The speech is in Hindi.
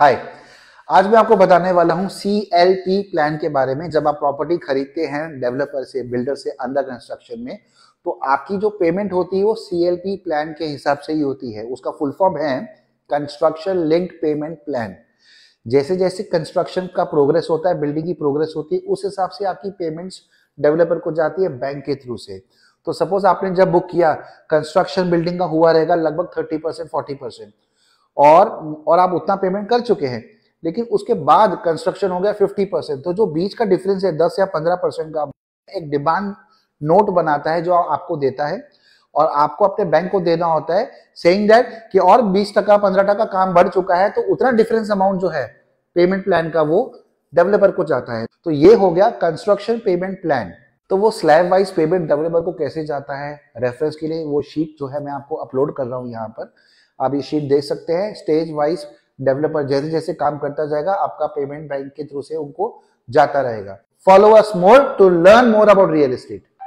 हाय आज मैं आपको बताने वाला हूं सी एल पी प्लान के बारे में जब आप प्रॉपर्टी खरीदते हैं डेवलपर से बिल्डर से अंडर कंस्ट्रक्शन में तो आपकी जो पेमेंट होती है वो सी प्लान के हिसाब से ही होती है उसका फुल फॉर्म है कंस्ट्रक्शन लिंक्ड पेमेंट प्लान जैसे जैसे कंस्ट्रक्शन का प्रोग्रेस होता है बिल्डिंग की प्रोग्रेस होती है उस हिसाब से आपकी पेमेंट्स डेवलपर को जाती है बैंक के थ्रू से तो सपोज आपने जब बुक किया कंस्ट्रक्शन बिल्डिंग का हुआ रहेगा लगभग थर्टी परसेंट फोर्टी परसेंट और और आप उतना पेमेंट कर चुके हैं लेकिन उसके बाद कंस्ट्रक्शन हो गया फिफ्टी परसेंट तो जो बीच का डिफरेंस है दस या पंद्रह परसेंट का एक डिमांड नोट बनाता है जो आपको देता है और आपको अपने बैंक को देना होता है सेइंग दैट कि और बीस टका पंद्रह टका काम बढ़ चुका है तो उतना डिफरेंस अमाउंट जो है पेमेंट प्लान का वो डेवलपर को जाता है तो ये हो गया कंस्ट्रक्शन पेमेंट प्लान तो वो स्लैब वाइज पेमेंट डेवलपर को कैसे जाता है रेफरेंस के लिए वो शीट जो है मैं आपको अपलोड कर रहा हूँ यहाँ पर आप ये शीट देख सकते हैं स्टेज वाइज डेवलपर जैसे जैसे काम करता जाएगा आपका पेमेंट बैंक के थ्रू से उनको जाता रहेगा follow us more to learn more about real estate